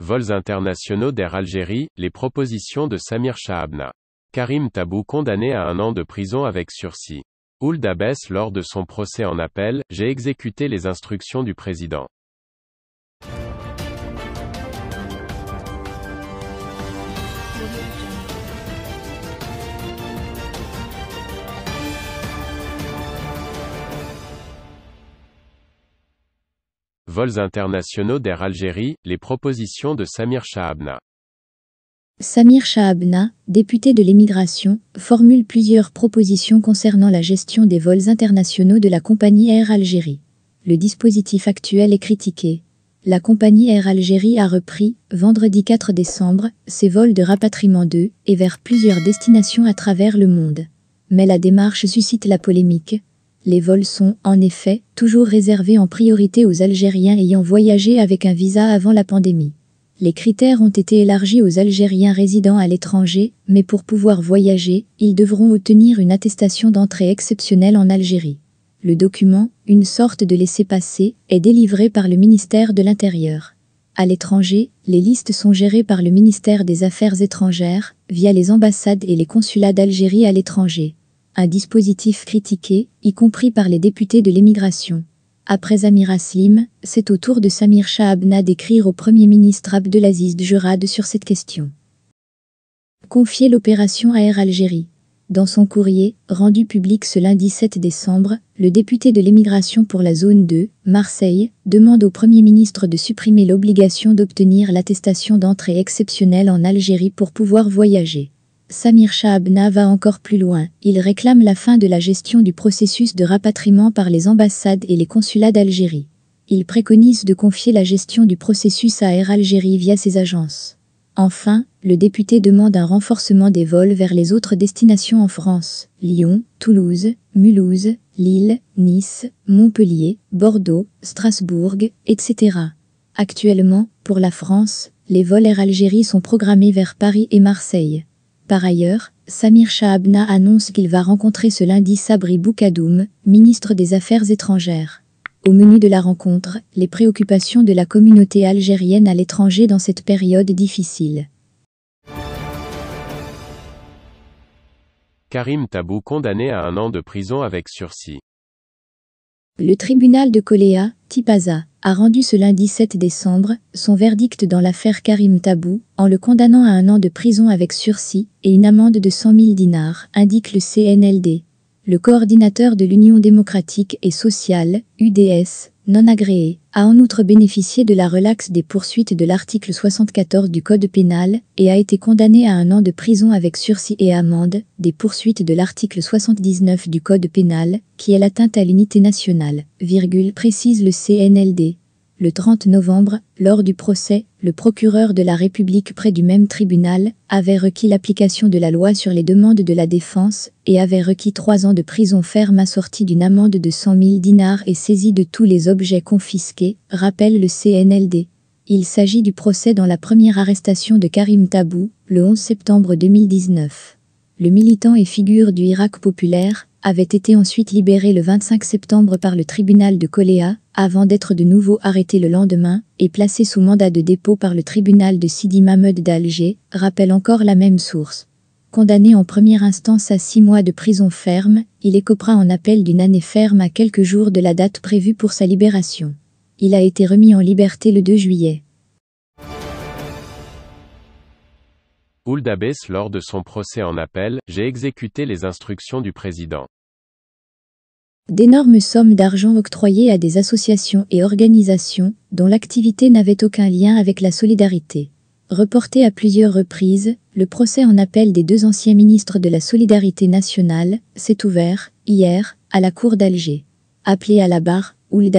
Vols internationaux d'Air Algérie, les propositions de Samir Chahabna. Karim Tabou condamné à un an de prison avec sursis. Ould Abbès lors de son procès en appel, j'ai exécuté les instructions du président. vols internationaux d'Air Algérie, les propositions de Samir Chahabna. Samir Chahabna, député de l'émigration, formule plusieurs propositions concernant la gestion des vols internationaux de la compagnie Air Algérie. Le dispositif actuel est critiqué. La compagnie Air Algérie a repris, vendredi 4 décembre, ses vols de rapatriement d'eux et vers plusieurs destinations à travers le monde. Mais la démarche suscite la polémique, les vols sont, en effet, toujours réservés en priorité aux Algériens ayant voyagé avec un visa avant la pandémie. Les critères ont été élargis aux Algériens résidant à l'étranger, mais pour pouvoir voyager, ils devront obtenir une attestation d'entrée exceptionnelle en Algérie. Le document, une sorte de laissez-passer, est délivré par le ministère de l'Intérieur. À l'étranger, les listes sont gérées par le ministère des Affaires étrangères, via les ambassades et les consulats d'Algérie à l'étranger un dispositif critiqué, y compris par les députés de l'émigration. Après Amira Aslim, c'est au tour de Samir Shahabna d'écrire au Premier ministre Abdelaziz Jurad sur cette question. Confier l'opération à Air Algérie. Dans son courrier, rendu public ce lundi 7 décembre, le député de l'émigration pour la zone 2, Marseille, demande au Premier ministre de supprimer l'obligation d'obtenir l'attestation d'entrée exceptionnelle en Algérie pour pouvoir voyager. Samir Shahabna va encore plus loin. Il réclame la fin de la gestion du processus de rapatriement par les ambassades et les consulats d'Algérie. Il préconise de confier la gestion du processus à Air Algérie via ses agences. Enfin, le député demande un renforcement des vols vers les autres destinations en France Lyon, Toulouse, Mulhouse, Lille, Nice, Montpellier, Bordeaux, Strasbourg, etc. Actuellement, pour la France, les vols Air Algérie sont programmés vers Paris et Marseille. Par ailleurs, Samir Shahabna annonce qu'il va rencontrer ce lundi Sabri Boukadoum, ministre des Affaires étrangères. Au menu de la rencontre, les préoccupations de la communauté algérienne à l'étranger dans cette période difficile. Karim Tabou condamné à un an de prison avec sursis. Le tribunal de Coléa, Tipaza, a rendu ce lundi 7 décembre son verdict dans l'affaire Karim Tabou en le condamnant à un an de prison avec sursis et une amende de 100 000 dinars, indique le CNLD. Le coordinateur de l'Union démocratique et sociale, UDS, non agréé, a en outre bénéficié de la relaxe des poursuites de l'article 74 du Code pénal et a été condamné à un an de prison avec sursis et amende des poursuites de l'article 79 du Code pénal, qui est l'atteinte à l'unité nationale, précise le CNLD. Le 30 novembre, lors du procès, le procureur de la République près du même tribunal avait requis l'application de la loi sur les demandes de la défense et avait requis trois ans de prison ferme assortie d'une amende de 100 000 dinars et saisi de tous les objets confisqués, rappelle le CNLD. Il s'agit du procès dans la première arrestation de Karim Tabou, le 11 septembre 2019. Le militant et figure du Irak populaire avait été ensuite libéré le 25 septembre par le tribunal de Coléa, avant d'être de nouveau arrêté le lendemain et placé sous mandat de dépôt par le tribunal de Sidi Mahmoud d'Alger, rappelle encore la même source. Condamné en première instance à six mois de prison ferme, il écopera en appel d'une année ferme à quelques jours de la date prévue pour sa libération. Il a été remis en liberté le 2 juillet. Ould lors de son procès en appel, j'ai exécuté les instructions du président d'énormes sommes d'argent octroyées à des associations et organisations dont l'activité n'avait aucun lien avec la solidarité. Reporté à plusieurs reprises, le procès en appel des deux anciens ministres de la Solidarité nationale s'est ouvert, hier, à la Cour d'Alger. Appelé à la barre, Ould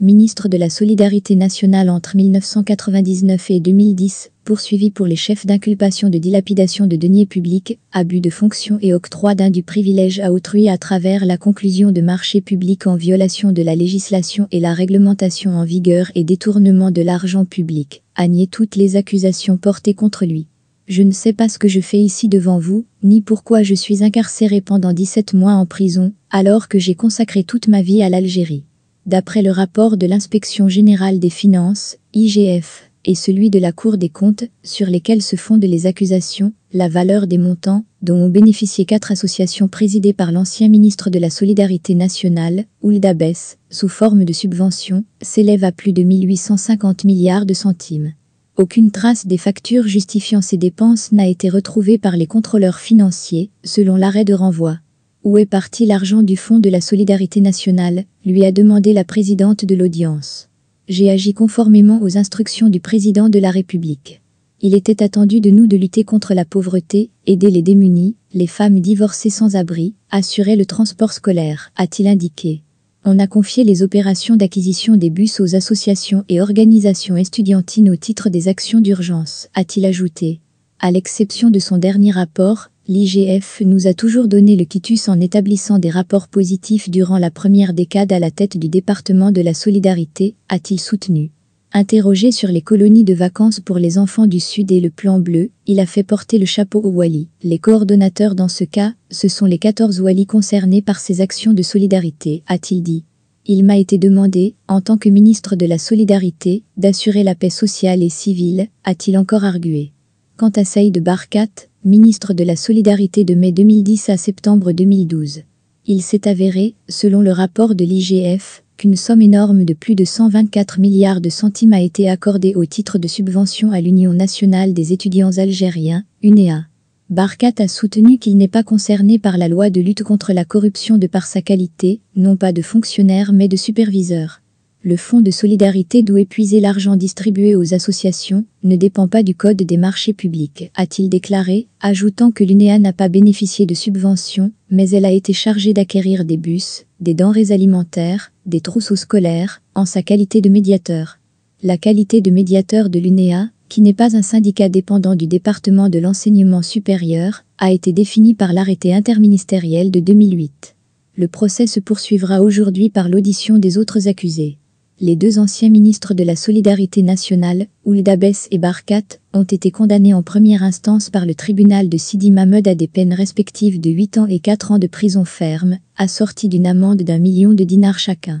ministre de la Solidarité nationale entre 1999 et 2010, poursuivi pour les chefs d'inculpation de dilapidation de deniers publics, abus de fonction et octroi d'un du privilège à autrui à travers la conclusion de marchés publics en violation de la législation et la réglementation en vigueur et détournement de l'argent public, a nié toutes les accusations portées contre lui. Je ne sais pas ce que je fais ici devant vous, ni pourquoi je suis incarcéré pendant 17 mois en prison, alors que j'ai consacré toute ma vie à l'Algérie. D'après le rapport de l'inspection générale des finances, IGF, et celui de la Cour des comptes, sur lesquels se fondent les accusations, la valeur des montants, dont ont bénéficié quatre associations présidées par l'ancien ministre de la Solidarité nationale, Oulda Bess, sous forme de subventions, s'élève à plus de 1850 milliards de centimes. Aucune trace des factures justifiant ces dépenses n'a été retrouvée par les contrôleurs financiers, selon l'arrêt de renvoi. Où est parti l'argent du Fonds de la Solidarité nationale lui a demandé la présidente de l'audience. J'ai agi conformément aux instructions du président de la République. Il était attendu de nous de lutter contre la pauvreté, aider les démunis, les femmes divorcées sans abri, assurer le transport scolaire, a-t-il indiqué. On a confié les opérations d'acquisition des bus aux associations et organisations estudiantines au titre des actions d'urgence, a-t-il ajouté. À l'exception de son dernier rapport, L'IGF nous a toujours donné le quitus en établissant des rapports positifs durant la première décade à la tête du département de la solidarité, a-t-il soutenu. Interrogé sur les colonies de vacances pour les enfants du Sud et le plan bleu, il a fait porter le chapeau aux Wali. Les coordonnateurs dans ce cas, ce sont les 14 Wallis concernés par ces actions de solidarité, a-t-il dit. Il m'a été demandé, en tant que ministre de la Solidarité, d'assurer la paix sociale et civile, a-t-il encore argué quant à Saïd Barkat, ministre de la Solidarité de mai 2010 à septembre 2012. Il s'est avéré, selon le rapport de l'IGF, qu'une somme énorme de plus de 124 milliards de centimes a été accordée au titre de subvention à l'Union nationale des étudiants algériens, UNEA. Barkat a soutenu qu'il n'est pas concerné par la loi de lutte contre la corruption de par sa qualité, non pas de fonctionnaire mais de superviseur le fonds de solidarité d'où épuiser l'argent distribué aux associations ne dépend pas du Code des marchés publics, a-t-il déclaré, ajoutant que l'UNEA n'a pas bénéficié de subventions, mais elle a été chargée d'acquérir des bus, des denrées alimentaires, des trousseaux scolaires, en sa qualité de médiateur. La qualité de médiateur de l'UNEA, qui n'est pas un syndicat dépendant du département de l'enseignement supérieur, a été définie par l'arrêté interministériel de 2008. Le procès se poursuivra aujourd'hui par l'audition des autres accusés. Les deux anciens ministres de la Solidarité nationale, Ouldabès et Barkat, ont été condamnés en première instance par le tribunal de Sidi Mahmoud à des peines respectives de 8 ans et 4 ans de prison ferme, assorties d'une amende d'un million de dinars chacun.